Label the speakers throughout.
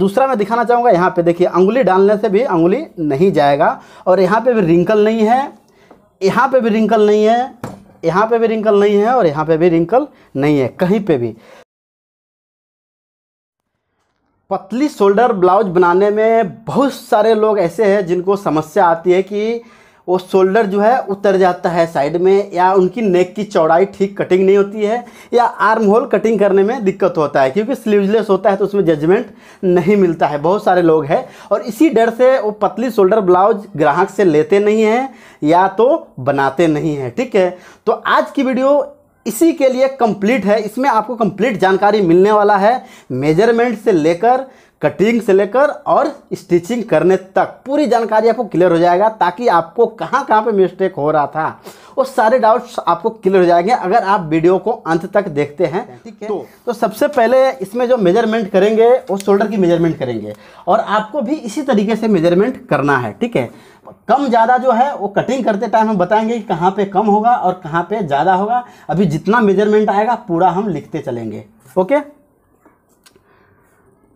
Speaker 1: दूसरा मैं दिखाना चाहूँगा यहाँ पे देखिए अंगुली डालने से भी अंगुली नहीं जाएगा और यहाँ पे भी रिंकल नहीं है यहाँ पे भी रिंकल नहीं है यहाँ पे भी रिंकल नहीं है और यहाँ पे भी रिंकल नहीं है कहीं पे भी पतली शोल्डर ब्लाउज बनाने में बहुत सारे लोग ऐसे हैं जिनको समस्या आती है कि वो शोल्डर जो है उतर जाता है साइड में या उनकी नेक की चौड़ाई ठीक कटिंग नहीं होती है या आर्म होल कटिंग करने में दिक्कत होता है क्योंकि स्लीवलेस होता है तो उसमें जजमेंट नहीं मिलता है बहुत सारे लोग हैं और इसी डर से वो पतली शोल्डर ब्लाउज ग्राहक से लेते नहीं हैं या तो बनाते नहीं हैं ठीक है तो आज की वीडियो इसी के लिए कंप्लीट है इसमें आपको कंप्लीट जानकारी मिलने वाला है मेजरमेंट से लेकर कटिंग से लेकर और स्टिचिंग करने तक पूरी जानकारी आपको क्लियर हो जाएगा ताकि आपको कहाँ कहाँ पे मिस्टेक हो रहा था वो सारे डाउट्स आपको क्लियर हो जाएंगे अगर आप वीडियो को अंत तक देखते हैं ठीक है तो, तो सबसे पहले इसमें जो मेजरमेंट करेंगे वो शोल्डर की मेजरमेंट करेंगे और आपको भी इसी तरीके से मेजरमेंट करना है ठीक है कम ज़्यादा जो है वो कटिंग करते टाइम हम बताएंगे कि कहाँ पर कम होगा और कहाँ पर ज़्यादा होगा अभी जितना मेजरमेंट आएगा पूरा हम लिखते चलेंगे ओके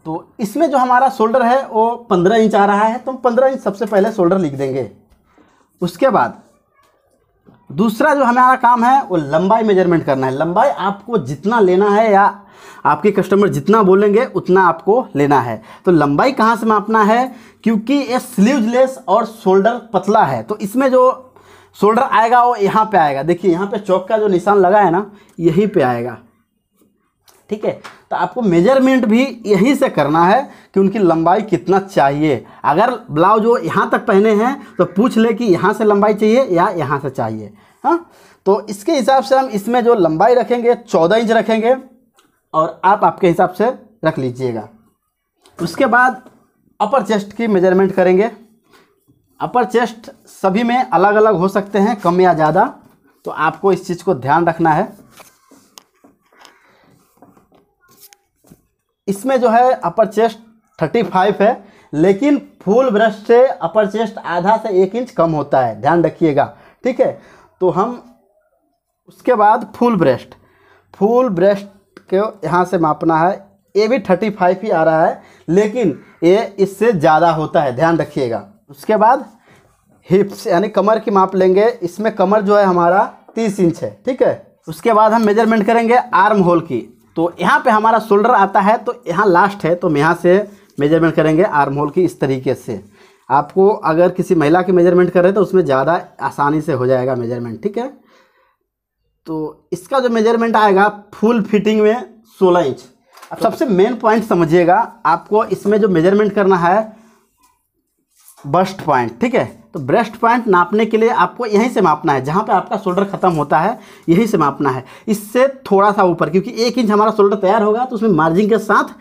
Speaker 1: तो इसमें जो हमारा शोल्डर है वो पंद्रह इंच आ रहा है तो हम पंद्रह इंच सबसे पहले शोल्डर लिख देंगे उसके बाद दूसरा जो हमारा काम है वो लंबाई मेजरमेंट करना है लंबाई आपको जितना लेना है या आपके कस्टमर जितना बोलेंगे उतना आपको लेना है तो लंबाई कहाँ से मापना है क्योंकि ये स्लीवलेस और शोल्डर पतला है तो इसमें जो शोल्डर आएगा वो यहाँ पे आएगा देखिए यहाँ पे चौक का जो निशान लगा है ना यहीं पे आएगा ठीक है तो आपको मेजरमेंट भी यहीं से करना है कि उनकी लंबाई कितना चाहिए अगर ब्लाउज वो यहाँ तक पहने हैं तो पूछ ले कि यहाँ से लंबाई चाहिए या यहाँ से चाहिए हाँ तो इसके हिसाब से हम इसमें जो लंबाई रखेंगे चौदह इंच रखेंगे और आप आपके हिसाब से रख लीजिएगा उसके बाद अपर चेस्ट की मेजरमेंट करेंगे अपर चेस्ट सभी में अलग अलग हो सकते हैं कम या ज़्यादा तो आपको इस चीज़ को ध्यान रखना है इसमें जो है अपर चेस्ट थर्टी फाइव है लेकिन फुल ब्रश से अपर चेस्ट आधा से एक इंच कम होता है ध्यान रखिएगा ठीक है तो हम उसके बाद फुल ब्रेस्ट फुल ब्रेस्ट को यहाँ से मापना है ये भी थर्टी फाइव ही आ रहा है लेकिन ये इससे ज़्यादा होता है ध्यान रखिएगा उसके बाद हिप्स यानी कमर की माप लेंगे इसमें कमर जो है हमारा तीस इंच है ठीक है उसके बाद हम मेजरमेंट करेंगे आर्म होल की तो यहाँ पे हमारा शोल्डर आता है तो यहाँ लास्ट है तो हम यहाँ से मेजरमेंट करेंगे आर्म होल की इस तरीके से आपको अगर किसी महिला की मेजरमेंट कर रहे तो उसमें ज़्यादा आसानी से हो जाएगा मेजरमेंट ठीक है तो इसका जो मेजरमेंट आएगा फुल फिटिंग में सोलह इंच अब सबसे मेन पॉइंट समझिएगा आपको इसमें जो मेजरमेंट करना है बस्ट पॉइंट ठीक है तो ब्रेस्ट पॉइंट नापने के लिए आपको यहीं से मापना है जहाँ पे आपका शोल्डर खत्म होता है यहीं से मापना है इससे थोड़ा सा ऊपर क्योंकि एक इंच हमारा शोल्डर तैयार होगा तो उसमें मार्जिन के साथ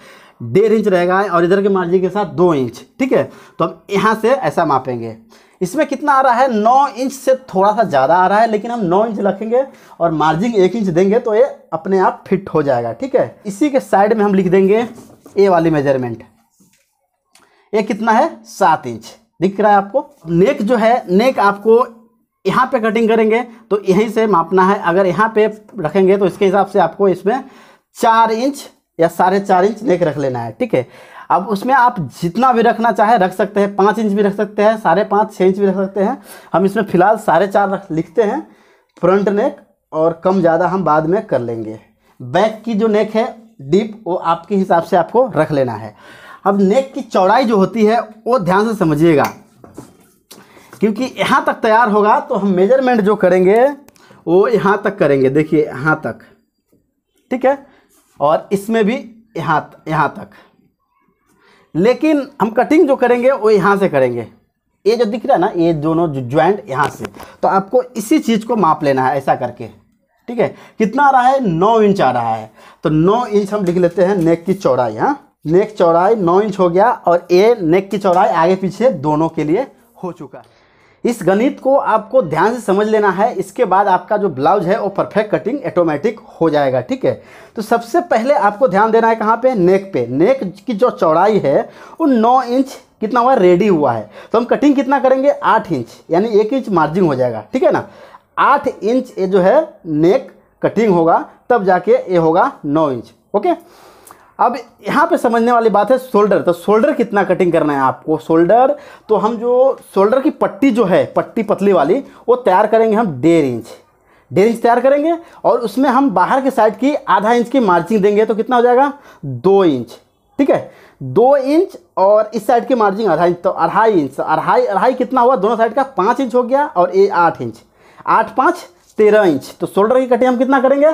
Speaker 1: डेढ़ इंच रहेगा और इधर के मार्जिन के साथ दो इंच ठीक है तो हम यहाँ से ऐसा मापेंगे इसमें कितना आ रहा है नौ इंच से थोड़ा सा ज़्यादा आ रहा है लेकिन हम नौ इंच रखेंगे और मार्जिन एक इंच देंगे तो ये अपने आप फिट हो जाएगा ठीक है इसी के साइड में हम लिख देंगे ए वाली मेजरमेंट ये कितना है सात इंच दिख रहा है आपको नेक जो है नेक आपको यहाँ पे कटिंग करेंगे तो यहीं से मापना है अगर यहाँ पे रखेंगे तो इसके हिसाब से आपको इसमें चार इंच या साढ़े चार इंच नेक रख लेना है ठीक है अब उसमें आप जितना भी रखना चाहे रख सकते हैं पाँच इंच भी रख सकते हैं साढ़े पाँच छः इंच भी रख सकते हैं हम इसमें फ़िलहाल साढ़े चार लिखते हैं फ्रंट नेक और कम ज़्यादा हम बाद में कर लेंगे बैक की जो नेक है डीप वो आपके हिसाब से आपको रख लेना है अब नेक की चौड़ाई जो होती है वो ध्यान से समझिएगा क्योंकि यहाँ तक तैयार होगा तो हम मेजरमेंट जो करेंगे वो यहाँ तक करेंगे देखिए यहाँ तक ठीक है और इसमें भी यहाँ यहाँ तक लेकिन हम कटिंग जो करेंगे वो यहाँ से करेंगे ये जो दिख रहा है ना ये दोनों ज्वाइंट यहाँ से तो आपको इसी चीज़ को माप लेना है ऐसा करके ठीक है कितना आ रहा है नौ इंच आ रहा है तो नौ इंच हम लिख लेते हैं नेक की चौड़ाई यहाँ नेक चौड़ाई नौ इंच हो गया और ए नेक की चौड़ाई आगे पीछे दोनों के लिए हो चुका है इस गणित को आपको ध्यान से समझ लेना है इसके बाद आपका जो ब्लाउज है वो परफेक्ट कटिंग ऑटोमेटिक हो जाएगा ठीक है तो सबसे पहले आपको ध्यान देना है कहाँ पे नेक पे नेक की जो चौड़ाई है वो नौ इंच कितना हुआ रेडी हुआ है तो हम कटिंग कितना करेंगे आठ इंच यानी एक इंच मार्जिन हो जाएगा ठीक है ना आठ इंच ये जो है नेक कटिंग होगा तब जाके ये होगा नौ इंच ओके अब यहाँ पे समझने वाली बात है शोल्डर तो शोल्डर कितना कटिंग करना है आपको शोल्डर तो हम जो शोल्डर की पट्टी जो है पट्टी पतली वाली वो तैयार करेंगे हम डेढ़ इंच डेढ़ इंच तैयार करेंगे और उसमें हम बाहर के साइड की आधा इंच की मार्जिंग देंगे तो कितना हो जाएगा दो इंच ठीक है दो इंच और इस साइड की मार्जिन अढ़ाई इंच तो अढ़ाई इंच तो अढ़ाई अढ़ाई कितना हुआ दोनों साइड का पाँच इंच हो गया और ए आठ इंच आठ पाँच तेरह इंच तो शोल्डर की कटिंग हम कितना करेंगे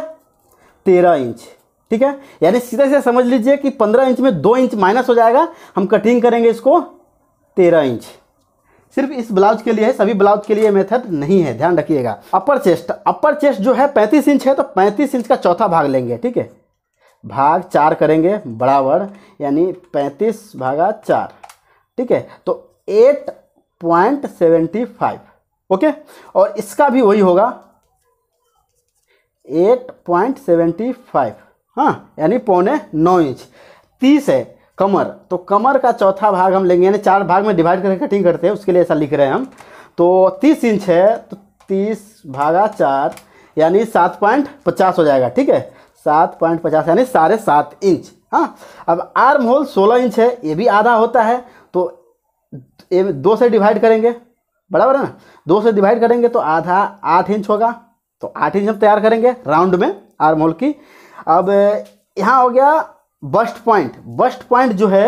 Speaker 1: तेरह इंच ठीक है यानी सीधा सीधा समझ लीजिए कि पंद्रह इंच में दो इंच माइनस हो जाएगा हम कटिंग करेंगे इसको तेरह इंच सिर्फ इस ब्लाउज के लिए है सभी ब्लाउज के लिए मेथड नहीं है ध्यान रखिएगा अपर चेस्ट अपर चेस्ट जो है पैंतीस इंच है तो पैंतीस इंच का चौथा भाग लेंगे ठीक है भाग चार करेंगे बराबर यानी पैंतीस भागा चार ठीक है तो eight point seventy five okay और इसका भी वही होगा एट पॉइंट सेवेंटी फाइव हाँ यानी पौने नौ इंच तीस है कमर तो कमर का चौथा भाग हम लेंगे यानी चार भाग में डिवाइड करके कटिंग करते हैं उसके लिए ऐसा लिख रहे हैं हम तो तीस इंच है तो तीस भागा चार यानी सात पॉइंट पचास हो जाएगा ठीक है सात पॉइंट पचास यानी साढ़े सात इंच हाँ अब आर्म होल सोलह इंच है ये भी आधा होता है तो ये दो से डिवाइड करेंगे बराबर है ना दो से डिवाइड करेंगे तो आधा आठ इंच होगा तो आठ इंच हम तैयार करेंगे राउंड में आर्म होल की अब यहाँ हो गया बस्ट पॉइंट बस्ट पॉइंट जो है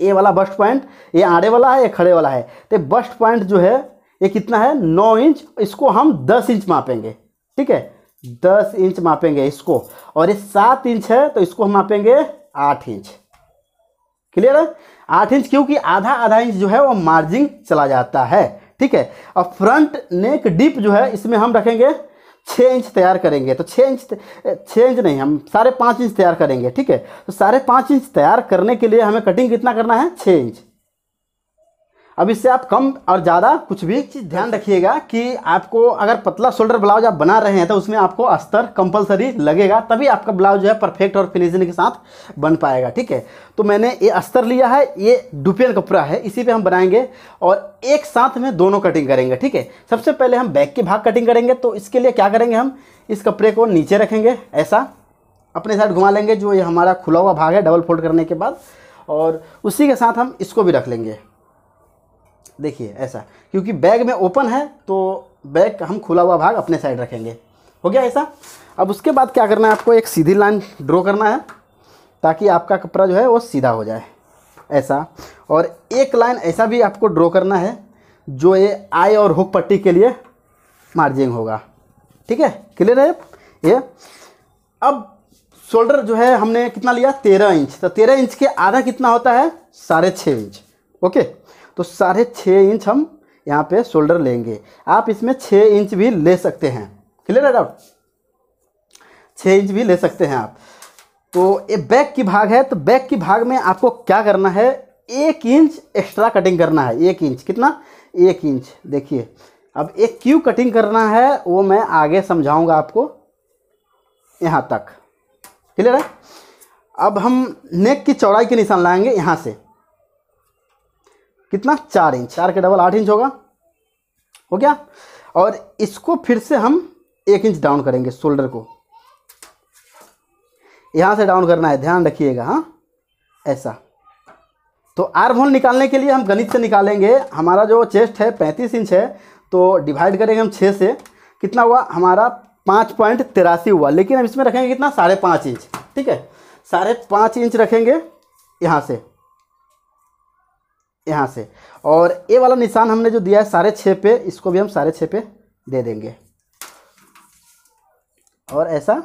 Speaker 1: ये वाला बस्ट पॉइंट ये आड़े वाला है ये खड़े वाला है तो बस्ट पॉइंट जो है ये कितना है नौ इंच इसको हम दस इंच मापेंगे ठीक है दस इंच मापेंगे इसको और ये सात इंच है तो इसको हम मापेंगे आठ इंच क्लियर है आठ इंच क्योंकि आधा आधा इंच जो है वो मार्जिन चला जाता है ठीक है और फ्रंट नेक डीप जो है इसमें हम रखेंगे छः इंच तैयार करेंगे तो छः इंच छः इंच नहीं हम साढ़े पाँच इंच तैयार करेंगे ठीक है तो साढ़े पाँच इंच तैयार करने के लिए हमें कटिंग कितना करना है छः इंच अब इससे आप कम और ज़्यादा कुछ भी चीज़ ध्यान रखिएगा कि आपको अगर पतला शोल्डर ब्लाउज आप बना रहे हैं तो उसमें आपको अस्तर कंपलसरी लगेगा तभी आपका ब्लाउज जो है परफेक्ट और फिनिशिंग के साथ बन पाएगा ठीक है तो मैंने ये अस्तर लिया है ये डुपियन कपड़ा है इसी पर हम बनाएंगे और एक साथ में दोनों कटिंग करेंगे ठीक है सबसे पहले हम बैक के भाग कटिंग करेंगे तो इसके लिए क्या करेंगे हम इस कपड़े को नीचे रखेंगे ऐसा अपने साइड घुमा लेंगे जो ये हमारा खुला हुआ भाग है डबल फोल्ड करने के बाद और उसी के साथ हम इसको भी रख लेंगे देखिए ऐसा क्योंकि बैग में ओपन है तो बैग का हम खुला हुआ भाग अपने साइड रखेंगे हो गया ऐसा अब उसके बाद क्या करना है आपको एक सीधी लाइन ड्रॉ करना है ताकि आपका कपड़ा जो है वो सीधा हो जाए ऐसा और एक लाइन ऐसा भी आपको ड्रॉ करना है जो ये आई और हुक पट्टी के लिए मार्जिंग होगा ठीक है क्लियर है ये अब शोल्डर जो है हमने कितना लिया तेरह इंच तो तेरह इंच के आधा कितना होता है साढ़े छः इंच ओके तो साढ़े छः इंच हम यहाँ पे शोल्डर लेंगे आप इसमें छः इंच भी ले सकते हैं क्लियर है डाउट छः इंच भी ले सकते हैं आप तो ये बैक की भाग है तो बैक की भाग में आपको क्या करना है एक इंच एक्स्ट्रा कटिंग करना है एक इंच कितना एक इंच देखिए अब एक क्यों कटिंग करना है वो मैं आगे समझाऊंगा आपको यहाँ तक क्लियर है अब हम नेक की चौड़ाई के निशान लाएंगे यहाँ से कितना चार इंच चार के डबल आठ इंच होगा हो गया और इसको फिर से हम एक इंच डाउन करेंगे शोल्डर को यहाँ से डाउन करना है ध्यान रखिएगा हाँ ऐसा तो आर्म होल निकालने के लिए हम गणित से निकालेंगे हमारा जो चेस्ट है पैंतीस इंच है तो डिवाइड करेंगे हम छः से कितना हुआ हमारा पाँच पॉइंट तिरासी हुआ लेकिन हम इसमें रखेंगे कितना साढ़े पाँच इंच ठीक है साढ़े पाँच इंच रखेंगे यहाँ से यहाँ से और ये वाला निशान हमने जो दिया है साढ़े छः पे इसको भी हम साढ़े छः पे दे देंगे और ऐसा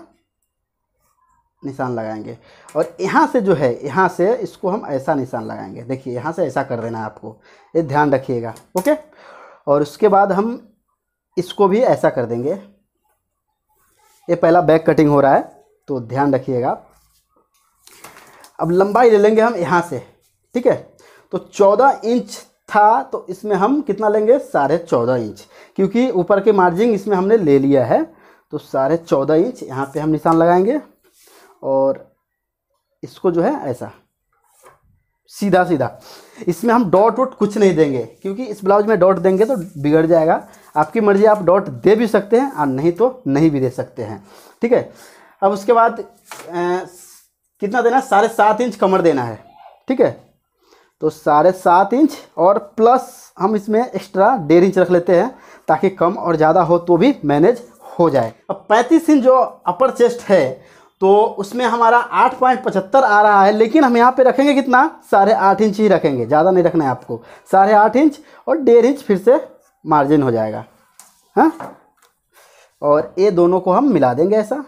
Speaker 1: निशान लगाएंगे और यहाँ से जो है यहाँ से इसको हम ऐसा निशान लगाएंगे देखिए यहाँ से ऐसा कर देना है आपको ये ध्यान रखिएगा ओके और उसके बाद हम इसको भी ऐसा कर देंगे ये पहला बैक कटिंग हो रहा है तो ध्यान रखिएगा अब लंबाई ले लेंगे हम यहाँ से ठीक है तो चौदह इंच था तो इसमें हम कितना लेंगे साढ़े चौदह इंच क्योंकि ऊपर के मार्जिन इसमें हमने ले लिया है तो साढ़े चौदह इंच यहाँ पे हम निशान लगाएंगे और इसको जो है ऐसा सीधा सीधा इसमें हम डॉट वोट कुछ नहीं देंगे क्योंकि इस ब्लाउज में डॉट देंगे तो बिगड़ जाएगा आपकी मर्ज़ी आप डॉट दे भी सकते हैं और नहीं तो नहीं भी दे सकते हैं ठीक है अब उसके बाद ए, कितना देना है साढ़े सात इंच कमर देना है ठीक है तो साढ़े सात इंच और प्लस हम इसमें एक्स्ट्रा डेढ़ इंच रख लेते हैं ताकि कम और ज़्यादा हो तो भी मैनेज हो जाए अब पैंतीस इंच जो अपर चेस्ट है तो उसमें हमारा आठ पॉइंट पचहत्तर आ रहा है लेकिन हम यहाँ पे रखेंगे कितना साढ़े आठ इंच ही रखेंगे ज़्यादा नहीं रखना है आपको साढ़े आठ इंच और डेढ़ इंच फिर से मार्जिन हो जाएगा हाँ और ये दोनों को हम मिला देंगे ऐसा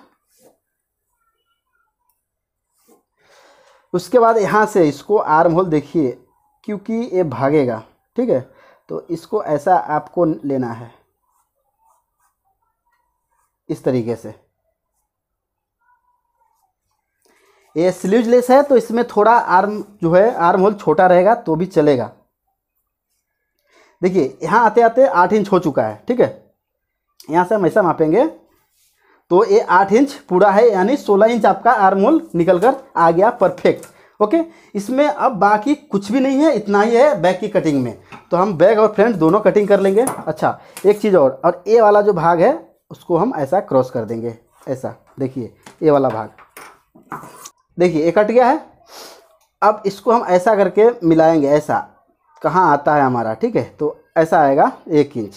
Speaker 1: उसके बाद यहाँ से इसको आर्म होल देखिए क्योंकि ये भागेगा ठीक है तो इसको ऐसा आपको लेना है इस तरीके से ये स्लीवलेस है तो इसमें थोड़ा आर्म जो है आर्म होल छोटा रहेगा तो भी चलेगा देखिए यहाँ आते आते आठ इंच हो चुका है ठीक है यहाँ से हम ऐसा मापेंगे तो ये आठ इंच पूरा है यानी सोलह इंच आपका आर्म होल निकल कर आ गया परफेक्ट ओके इसमें अब बाकी कुछ भी नहीं है इतना ही है बैक की कटिंग में तो हम बैक और फ्रंट दोनों कटिंग कर लेंगे अच्छा एक चीज़ और और ए वाला जो भाग है उसको हम ऐसा क्रॉस कर देंगे ऐसा देखिए ए वाला भाग देखिए ये कट गया है अब इसको हम ऐसा करके मिलाएंगे ऐसा कहाँ आता है हमारा ठीक है तो ऐसा आएगा एक इंच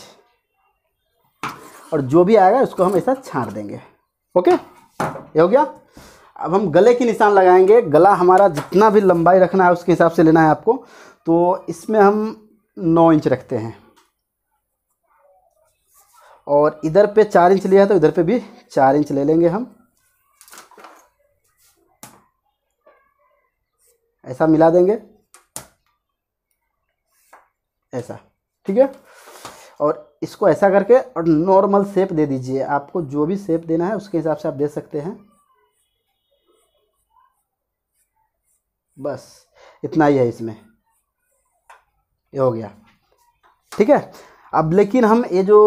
Speaker 1: और जो भी आएगा उसको हम ऐसा छाट देंगे ओके ये हो गया अब हम गले की निशान लगाएंगे गला हमारा जितना भी लंबाई रखना है उसके हिसाब से लेना है आपको तो इसमें हम नौ इंच रखते हैं और इधर पे चार इंच लिया है तो इधर पे भी चार इंच ले लेंगे हम ऐसा मिला देंगे ऐसा ठीक है और इसको ऐसा करके और नॉर्मल सेप दे दीजिए आपको जो भी शेप देना है उसके हिसाब से आप दे सकते हैं बस इतना ही है इसमें ये हो गया ठीक है अब लेकिन हम ये जो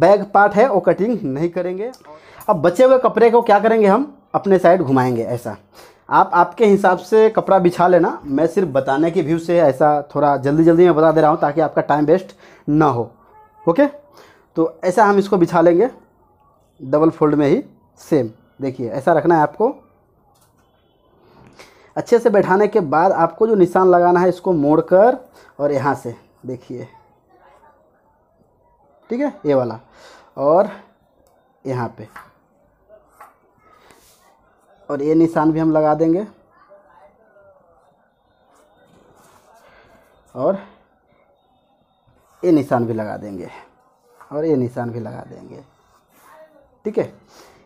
Speaker 1: बैग पार्ट है वो कटिंग नहीं करेंगे अब बचे हुए कपड़े को क्या करेंगे हम अपने साइड घुमाएंगे ऐसा आप आपके हिसाब से कपड़ा बिछा लेना मैं सिर्फ बताने के व्यू से ऐसा थोड़ा जल्दी जल्दी मैं बता दे रहा हूँ ताकि आपका टाइम वेस्ट ना हो ओके तो ऐसा हम इसको बिछा लेंगे डबल फोल्ड में ही सेम देखिए ऐसा रखना है आपको अच्छे से बैठाने के बाद आपको जो निशान लगाना है इसको मोड़कर और यहाँ से देखिए ठीक है ये वाला और यहाँ पे और ये निशान भी हम लगा देंगे और ये निशान भी लगा देंगे और ये निशान भी लगा देंगे ठीक है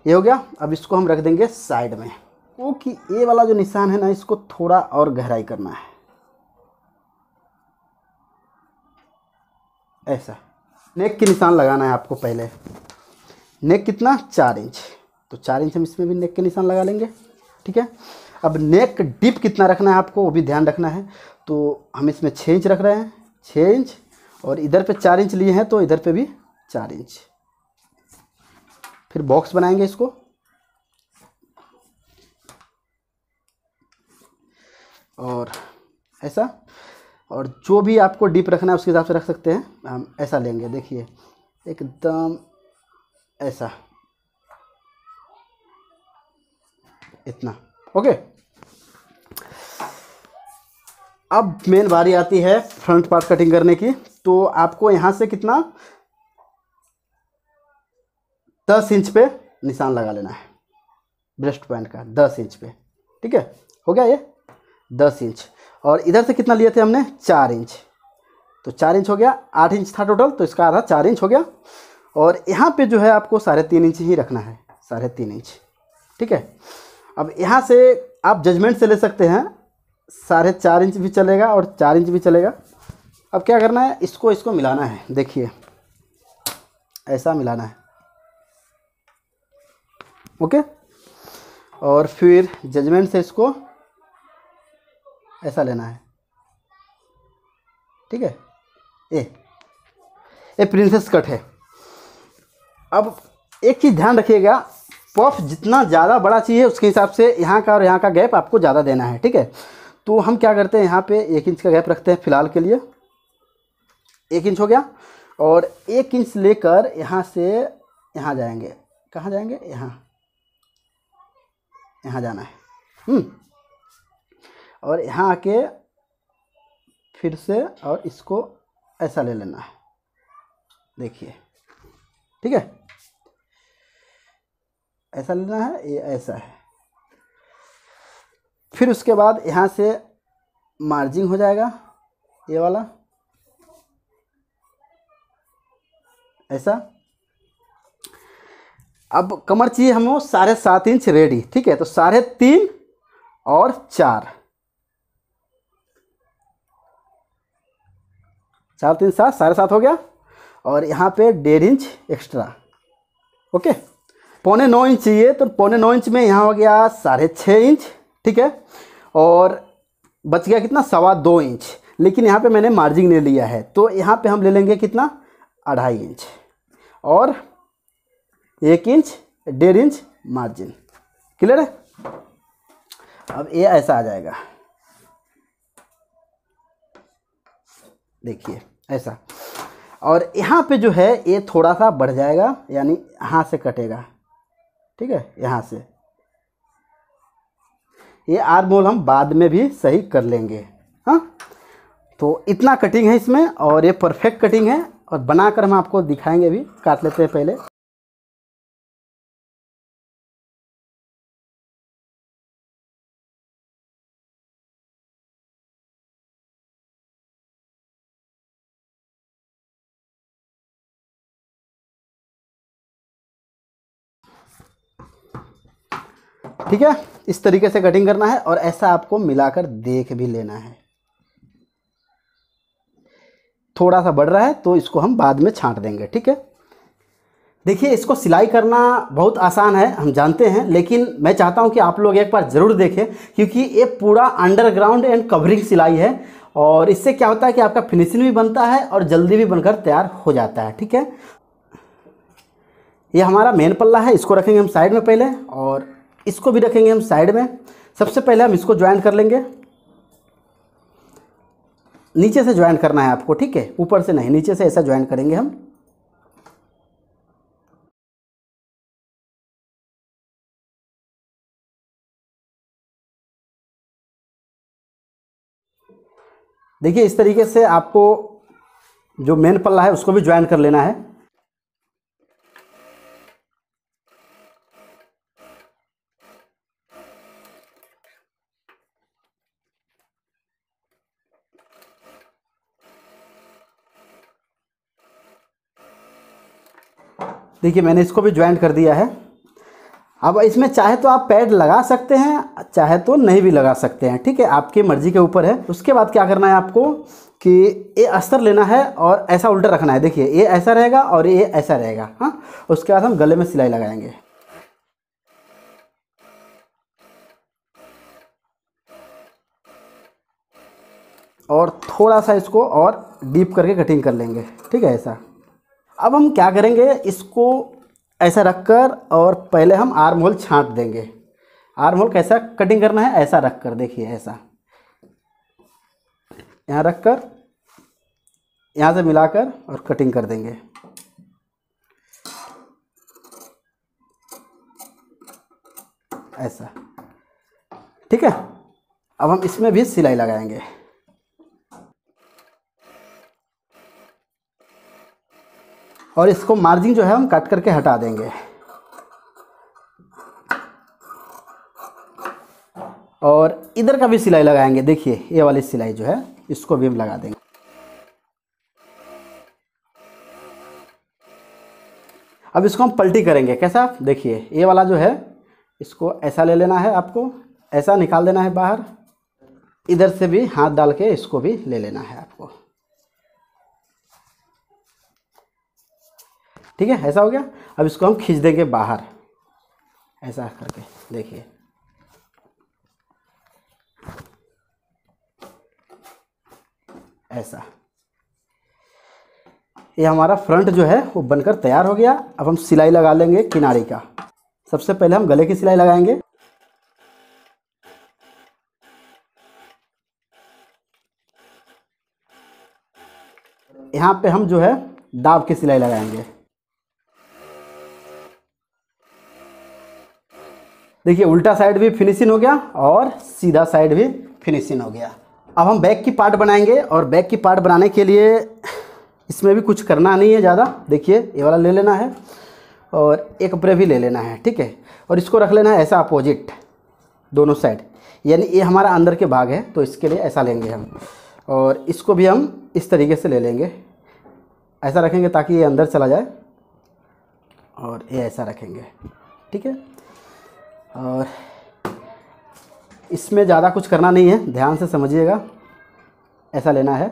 Speaker 1: ये हो गया अब इसको हम रख देंगे साइड में क्योंकि तो ये वाला जो निशान है ना इसको थोड़ा और गहराई करना है ऐसा नेक के निशान लगाना है आपको पहले नेक कितना चार इंच तो चार इंच हम इसमें भी नेक के निशान लगा लेंगे ठीक है अब नेक डिप कितना रखना है आपको वो भी ध्यान रखना है तो हम इसमें छः इंच रख रहे हैं छः इंच और इधर पे चार इंच लिए हैं तो इधर पे भी चार इंच फिर बॉक्स बनाएंगे इसको और ऐसा और जो भी आपको डीप रखना है उसके हिसाब से रख सकते हैं हम ऐसा लेंगे देखिए एकदम ऐसा इतना ओके अब मेन बारी आती है फ्रंट पार्ट कटिंग करने की तो आपको यहाँ से कितना दस इंच पे निशान लगा लेना है ब्रेस्ट पॉइंट का दस इंच पे ठीक है हो गया ये दस इंच और इधर से कितना लिए थे हमने चार इंच तो चार इंच हो गया आठ इंच था टोटल तो इसका आधा चार इंच हो गया और यहाँ पे जो है आपको साढ़े तीन इंच ही रखना है साढ़े तीन इंच ठीक है अब यहाँ से आप जजमेंट से ले सकते हैं साढ़े चार इंच भी चलेगा और चार इंच भी चलेगा अब क्या करना है इसको इसको मिलाना है देखिए ऐसा मिलाना है ओके और फिर जजमेंट से इसको ऐसा लेना है ठीक है ए ए प्रिंसेस कट है अब एक चीज़ ध्यान रखिएगा पफ जितना ज़्यादा बड़ा चाहिए उसके हिसाब से यहाँ का और यहाँ का गैप आपको ज़्यादा देना है ठीक है तो हम क्या करते हैं यहाँ पे एक इंच का गैप रखते हैं फिलहाल के लिए एक इंच हो गया और एक इंच लेकर यहाँ से यहाँ जाएंगे कहाँ जाएंगे यहाँ यहाँ जाना है हम्म। और यहाँ आके फिर से और इसको ऐसा ले लेना है देखिए ठीक है ऐसा लेना है ये ऐसा है फिर उसके बाद यहाँ से मार्जिंग हो जाएगा ये वाला ऐसा अब कमर चाहिए हम साढ़े सात इंच रेडी ठीक है तो साढ़े तीन और चार चार तीन सात साढ़े सात हो गया और यहाँ पे डेढ़ इंच एक्स्ट्रा ओके पौने नौ इंच चाहिए तो पौने नौ इंच में यहाँ हो गया साढ़े छः इंच ठीक है और बच गया कितना सवा दो इंच लेकिन यहाँ पे मैंने मार्जिन ले लिया है तो यहाँ पे हम ले लेंगे कितना अढ़ाई इंच और एक इंच डेढ़ इंच मार्जिन क्लियर है अब ये ऐसा आ जाएगा देखिए ऐसा और यहाँ पे जो है ये थोड़ा सा बढ़ जाएगा यानी यहाँ से कटेगा ठीक है यहाँ से ये आर मोल हम बाद में भी सही कर लेंगे हाँ तो इतना कटिंग है इसमें और ये परफेक्ट कटिंग है
Speaker 2: और बनाकर हम आपको दिखाएंगे भी काट लेते हैं पहले ठीक है इस तरीके से कटिंग करना है और ऐसा आपको मिलाकर देख
Speaker 1: भी लेना है थोड़ा सा बढ़ रहा है तो इसको हम बाद में छांट देंगे ठीक है देखिए इसको सिलाई करना बहुत आसान है हम जानते हैं लेकिन मैं चाहता हूं कि आप लोग एक बार ज़रूर देखें क्योंकि ये पूरा अंडरग्राउंड एंड कवरिंग सिलाई है और इससे क्या होता है कि आपका फिनिशिंग भी बनता है और जल्दी भी बनकर तैयार हो जाता है ठीक है ये हमारा मेन पल्ला है इसको रखेंगे हम साइड में पहले और इसको भी रखेंगे हम साइड में सबसे पहले हम इसको ज्वाइन कर लेंगे नीचे से ज्वाइन करना है आपको ठीक है ऊपर से नहीं नीचे से ऐसा ज्वाइन
Speaker 2: करेंगे हम देखिए इस तरीके से आपको जो मेन पल्ला है उसको
Speaker 1: भी ज्वाइन कर लेना है देखिए मैंने इसको भी ज्वाइंट कर दिया है अब इसमें चाहे तो आप पैड लगा सकते हैं चाहे तो नहीं भी लगा सकते हैं ठीक है आपकी मर्ज़ी के ऊपर है उसके बाद क्या करना है आपको कि ये अस्तर लेना है और ऐसा उल्टा रखना है देखिए ये ऐसा रहेगा और ये ऐसा रहेगा हाँ उसके बाद हम गले में सिलाई लगाएंगे और थोड़ा सा इसको और डीप करके कटिंग कर लेंगे ठीक है ऐसा अब हम क्या करेंगे इसको ऐसा रखकर और पहले हम आर्म होल छाँट देंगे आर्म होल कैसा कटिंग करना है ऐसा रख कर देखिए ऐसा यहाँ रख कर यहाँ से मिलाकर और कटिंग कर देंगे ऐसा ठीक है अब हम इसमें भी सिलाई लगाएंगे और इसको मार्जिन जो है हम कट करके हटा देंगे और इधर का भी सिलाई लगाएंगे देखिए ये वाली सिलाई जो है इसको भी हम लगा देंगे अब इसको हम पलटी करेंगे कैसा देखिए ये वाला जो है इसको ऐसा ले लेना है आपको ऐसा निकाल देना है बाहर इधर से भी हाथ डाल के इसको भी ले लेना है आपको ठीक है ऐसा हो गया अब इसको हम खींच देंगे बाहर ऐसा करके देखिए ऐसा ये हमारा फ्रंट जो है वो बनकर तैयार हो गया अब हम सिलाई लगा लेंगे किनारे का सबसे पहले हम गले की सिलाई लगाएंगे यहाँ पे हम जो है दाब की सिलाई लगाएंगे देखिए उल्टा साइड भी फिनिशिंग हो गया और सीधा साइड भी फिनिशिंग हो गया अब हम बैक की पार्ट बनाएंगे और बैक की पार्ट बनाने के लिए इसमें भी कुछ करना नहीं है ज़्यादा देखिए ये वाला ले लेना है और एक ऊपरे भी ले लेना है ठीक है और इसको रख लेना है ऐसा अपोजिट दोनों साइड यानी ये हमारा अंदर के भाग है तो इसके लिए ऐसा लेंगे हम और इसको भी हम इस तरीके से ले लेंगे ऐसा रखेंगे ताकि ये अंदर चला जाए और ये ऐसा रखेंगे ठीक है और इसमें ज़्यादा कुछ करना नहीं है ध्यान से समझिएगा ऐसा लेना है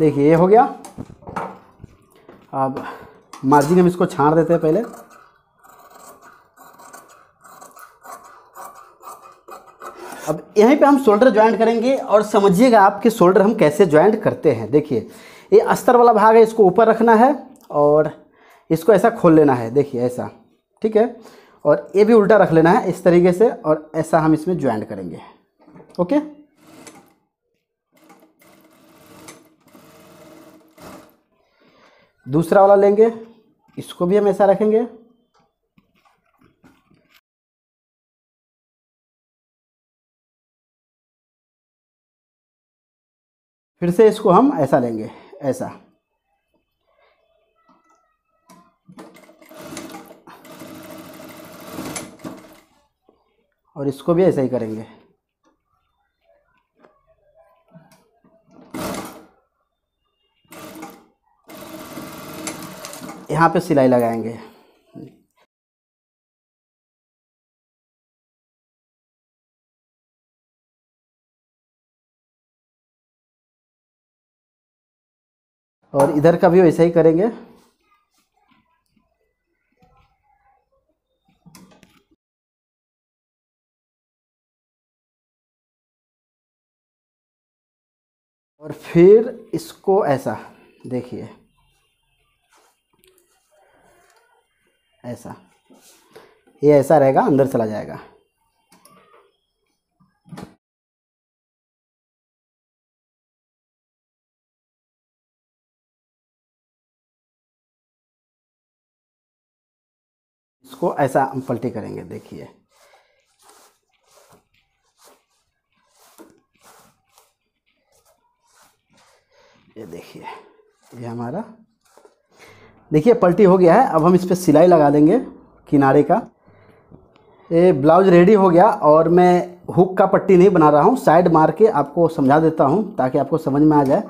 Speaker 1: देखिए ये हो गया अब मार्जिन हम इसको छाड़ देते हैं पहले यहीं पे हम शोल्डर ज्वाइंट करेंगे और समझिएगा आपके शोल्डर हम कैसे ज्वाइंट करते हैं देखिए ये अस्तर वाला भाग है इसको ऊपर रखना है और इसको ऐसा खोल लेना है देखिए ऐसा ठीक है और ये भी उल्टा रख लेना है इस तरीके से और ऐसा हम इसमें ज्वाइंट करेंगे ओके
Speaker 2: दूसरा वाला लेंगे इसको भी हम ऐसा रखेंगे फिर से इसको हम ऐसा लेंगे ऐसा
Speaker 1: और इसको भी ऐसा ही करेंगे
Speaker 2: यहाँ पे सिलाई लगाएंगे और इधर का भी वैसा ही करेंगे और फिर इसको ऐसा देखिए
Speaker 1: ऐसा ये ऐसा रहेगा अंदर चला जाएगा
Speaker 2: इसको ऐसा हम पलटी करेंगे देखिए
Speaker 1: ये देखिए ये हमारा देखिए पलटी हो गया है अब हम इस पर सिलाई लगा देंगे किनारे का ये ब्लाउज रेडी हो गया और मैं हुक का पट्टी नहीं बना रहा हूँ साइड मार के आपको समझा देता हूँ ताकि आपको समझ में आ जाए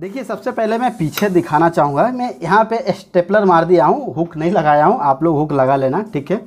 Speaker 1: देखिए सबसे पहले मैं पीछे दिखाना चाहूँगा मैं यहाँ पे स्टेपलर मार दिया हूँ हुक नहीं लगाया हूँ आप लोग हुक लगा लेना ठीक है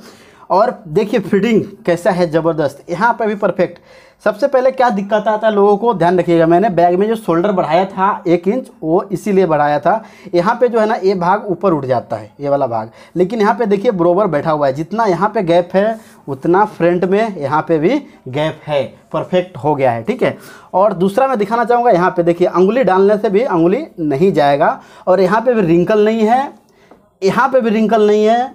Speaker 1: और देखिए फिटिंग कैसा है ज़बरदस्त यहाँ पे भी परफेक्ट सबसे पहले क्या दिक्कत आता है लोगों को ध्यान रखिएगा मैंने बैग में जो शोल्डर बढ़ाया था एक इंच वो इसीलिए बढ़ाया था यहाँ पे जो है ना ये भाग ऊपर उठ जाता है ये वाला भाग लेकिन यहाँ पे देखिए बरोबर बैठा हुआ है जितना यहाँ पे गैप है उतना फ्रंट में यहाँ पे भी गैप है परफेक्ट हो गया है ठीक है और दूसरा मैं दिखाना चाहूँगा यहाँ पर देखिए अंगुली डालने से भी अंगुली नहीं जाएगा और यहाँ पर भी रिंकल नहीं है यहाँ पर भी रिंकल नहीं है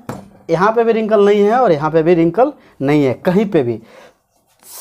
Speaker 1: यहाँ पे भी रिंकल नहीं है और यहाँ पे भी रिंकल नहीं है कहीं पे भी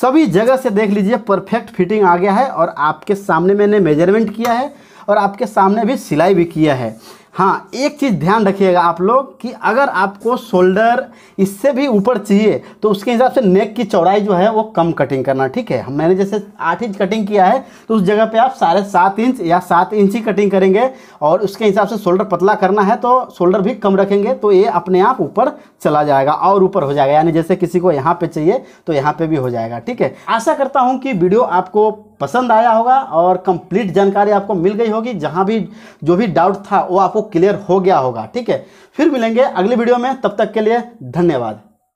Speaker 1: सभी जगह से देख लीजिए परफेक्ट फिटिंग आ गया है और आपके सामने मैंने मेजरमेंट किया है और आपके सामने भी सिलाई भी किया है हाँ एक चीज़ ध्यान रखिएगा आप लोग कि अगर आपको शोल्डर इससे भी ऊपर चाहिए तो उसके हिसाब से नेक की चौड़ाई जो है वो कम कटिंग करना ठीक है मैंने जैसे आठ इंच कटिंग किया है तो उस जगह पे आप साढ़े सात इंच या सात इंच ही कटिंग करेंगे और उसके हिसाब से शोल्डर पतला करना है तो शोल्डर भी कम रखेंगे तो ये अपने आप ऊपर चला जाएगा और ऊपर हो जाएगा यानी जैसे किसी को यहाँ पर चाहिए तो यहाँ पर भी हो जाएगा ठीक है आशा करता हूँ कि वीडियो आपको पसंद आया होगा और कंप्लीट जानकारी आपको मिल गई होगी जहाँ भी जो भी डाउट था वो आपको क्लियर हो गया होगा ठीक है फिर मिलेंगे अगली वीडियो में तब तक के लिए धन्यवाद